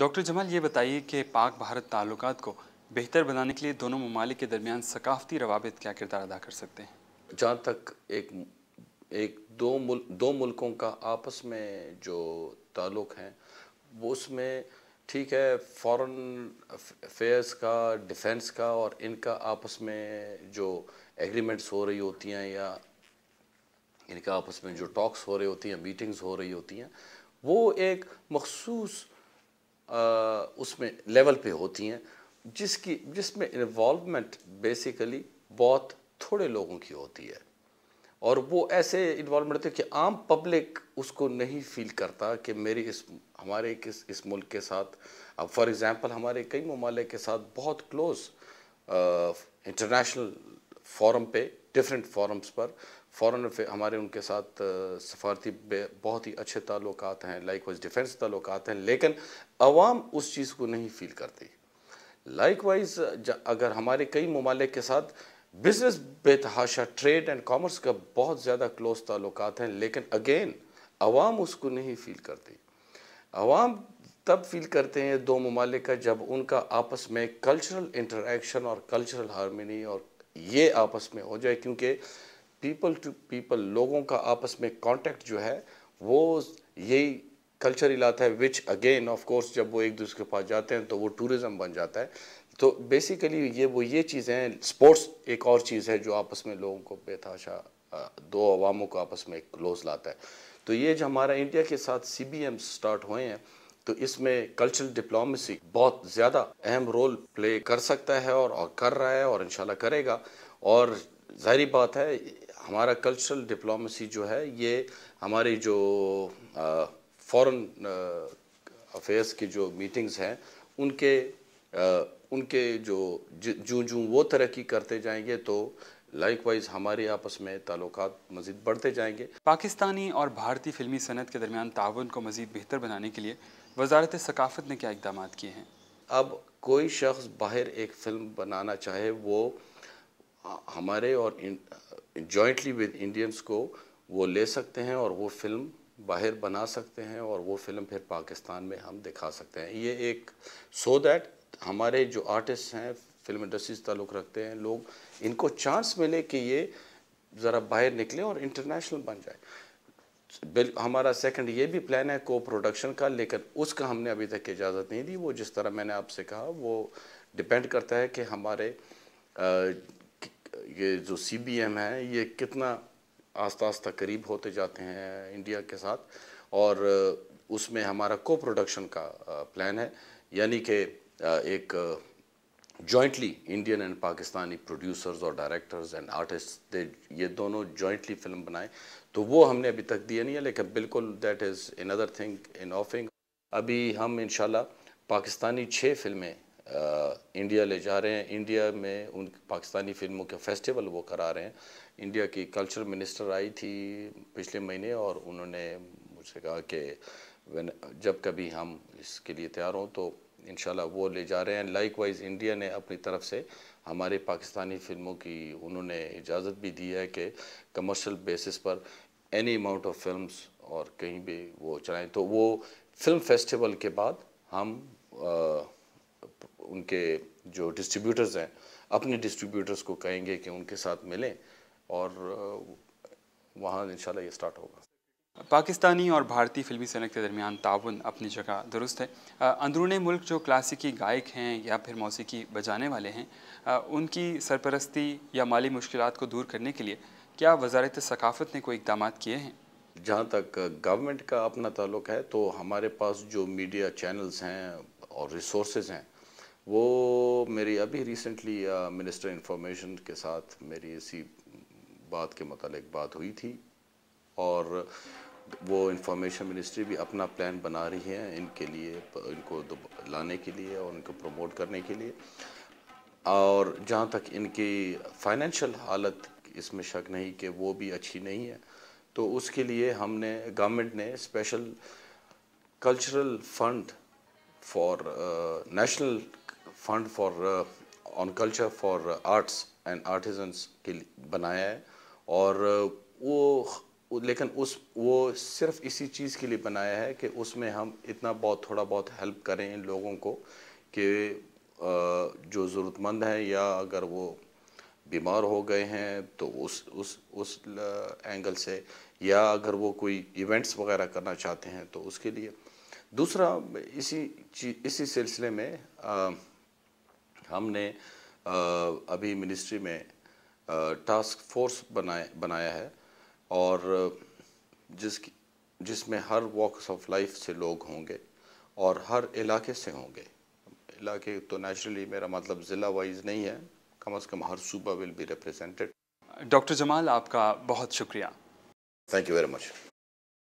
doctor Jamal ये बताइए कि पाक भारत ताल्लुक को बेहतर बनाने के लिए दोनों ममालिक के दरमियान सकाफती रवाबित क्या किरदार अदा कर सकते हैं जहाँ तक एक एक दो मुल, दो मुल्कों का आपस में जो ताल्लुक हैं वो उसमें ठीक है फॉरेन अफेयर्स का डिफेंस का और इनका आपस में जो एग्रीमेंट्स हो रही होती हैं या इनका आपस में जो टॉक्स हो रही होती हैं मीटिंग्स हो रही होती हैं वो एक मखसूस उसमें लेवल पे होती हैं जिसकी जिसमें इन्वॉल्वमेंट बेसिकली बहुत थोड़े लोगों की होती है और वो ऐसे इन्वॉल्वमेंट थे कि आम पब्लिक उसको नहीं फील करता कि मेरी इस हमारे किस इस मुल्क के साथ अब फॉर एग्ज़ाम्पल हमारे कई ममालिक के साथ बहुत क्लोज इंटरनेशनल फोरम पे डिफरेंट फोरम्स पर फ़ॉरन हमारे उनके साथ सफारती बहुत ही अच्छे ताल्लुक हैं लाइक वाइज डिफेंस ताल्लुक हैं लेकिन अवाम उस चीज़ को नहीं फील करती लाइक वाइज अगर हमारे कई ममालिक के साथ बिजनेस बेतहाशा ट्रेड एंड कॉमर्स का बहुत ज़्यादा क्लोज ताल्लुक हैं लेकिन अगेन अवाम उसको नहीं फील करती अवाम तब फील करते हैं दो ममालिक का जब उनका आपस में कल्चरल इंटरेक्शन और कल्चरल हारमोनी और ये आपस में हो जाए क्योंकि पीपल टू पीपल लोगों का आपस में कांटेक्ट जो है वो यही कल्चर इलाता है विच अगेन ऑफ कोर्स जब वो एक दूसरे के पास जाते हैं तो वो टूरिज़्म बन जाता है तो बेसिकली ये वो ये चीज़ें हैं स्पोर्ट्स एक और चीज़ है जो आपस में लोगों को बेताशा दो अवामों को आपस में क्लोज लाता है तो ये जो हमारा इंडिया के साथ सी स्टार्ट हुए हैं तो इसमें कल्चरल डिप्लोमेसी बहुत ज़्यादा अहम रोल प्ले कर सकता है और, कर रहा है और इनशाला करेगा और जाहरी बात है हमारा कल्चरल डिप्लोमेसी जो है ये हमारी जो फॉरेन अफेयर्स की जो मीटिंग्स हैं उनके आ, उनके जो जूँ जूँ वो तरक्की करते जाएंगे तो लाइक वाइज हमारे आपस में ताल्लुक मज़ीद बढ़ते जाएंगे पाकिस्तानी और भारतीय फिल्मी सनत के दरमियान ताउन को मज़ीद बेहतर बनाने के लिए वजारत सकाफत ने क्या इकदाम किए हैं अब कोई शख्स बाहर एक फ़िल्म बनाना चाहे वो हमारे और जॉइंटली विद इंडियंस को वो ले सकते हैं और वो फिल्म बाहर बना सकते हैं और वो फिल्म फिर पाकिस्तान में हम दिखा सकते हैं ये एक सो so दैट हमारे जो आर्टिस्ट हैं फिल्म इंडस्ट्री से ताल्लुक़ रखते हैं लोग इनको चांस मिले कि ये ज़रा बाहर निकलें और इंटरनेशनल बन जाए बिल हमारा सेकंड ये भी प्लान है को प्रोडक्शन का लेकिन उसका हमने अभी तक इजाज़त नहीं दी वो जिस तरह मैंने आपसे कहा वो डिपेंड करता है कि हमारे आ, ये जो सी बी एम है ये कितना आस्ता आस्ता करीब होते जाते हैं इंडिया के साथ और उसमें हमारा को प्रोडक्शन का प्लान है यानी कि एक jointly Indian and Pakistani producers और डायरेक्टर्स एंड आर्टिस्ट दे ये दोनों जॉइंटली फिल्म बनाए तो वो हमने अभी तक दिया नहीं है लेकिन बिल्कुल that is another thing in offing अभी हम इन पाकिस्तानी छः फिल्में इंडिया ले जा रहे हैं इंडिया में उन पाकिस्तानी फिल्मों के फेस्टिवल वो करा रहे हैं इंडिया की कल्चर मिनिस्टर आई थी पिछले महीने और उन्होंने मुझसे कहा कि जब कभी हम इसके लिए तैयार हों तो इन वो ले जा रहे हैं लाइक वाइज़ इंडिया ने अपनी तरफ से हमारे पाकिस्तानी फिल्मों की उन्होंने इजाज़त भी दी है कि कमर्शल बेसिस पर एनी अमाउंट ऑफ फिल्म और कहीं भी वो चलाएं तो वो फिल्म फेस्टिवल के बाद हम आ, उनके जो डिस्ट्रीब्यूटर्स हैं अपने डिस्ट्रीब्यूटर्स को कहेंगे कि उनके साथ मिलें और वहाँ इन ये स्टार्ट होगा पाकिस्तानी और भारतीय फिल्मी सनक के दरमियान ताउन अपनी जगह दुरुस्त है अंदरूनी मुल्क जो क्लासिकी गायक हैं या फिर मौसीकी बजाने वाले हैं उनकी सरपरस्ती या माली मुश्किल को दूर करने के लिए क्या वजारत सकाफ़त ने कोई इकदाम किए हैं जहाँ तक गवर्नमेंट का अपना ताल्लुक है तो हमारे पास जो मीडिया चैनल्स हैं और रिसोर्स हैं वो मेरी अभी रिसेंटली मिनिस्टर इंफॉर्मेशन के साथ मेरी इसी बात के मतलब बात हुई थी और वो इंफॉर्मेशन मिनिस्ट्री भी अपना प्लान बना रही है इनके लिए इनको लाने के लिए और इनको प्रमोट करने के लिए और जहाँ तक इनकी फाइनेंशियल हालत इसमें शक नहीं कि वो भी अच्छी नहीं है तो उसके लिए हमने गवर्नमेंट ने special cultural fund for national fund for on culture for arts and artisans के लिए बनाया है और uh, वो लेकिन उस वो सिर्फ इसी चीज़ के लिए बनाया है कि उसमें हम इतना बहुत थोड़ा बहुत हेल्प करें लोगों को कि जो ज़रूरतमंद हैं या अगर वो बीमार हो गए हैं तो उस उस उस एंगल से या अगर वो कोई इवेंट्स वगैरह करना चाहते हैं तो उसके लिए दूसरा इसी इसी सिलसिले में आ, हमने आ, अभी मिनिस्ट्री में टास्क फोर्स बनाए बनाया है और जिस जिसमें हर वॉक्स ऑफ लाइफ से लोग होंगे और हर इलाके से होंगे इलाके तो नेचुरली मेरा मतलब ज़िला वाइज नहीं है कम अज़ कम हर सूबा will be represented doctor Jamal आपका बहुत शुक्रिया थैंक यू वेरी मच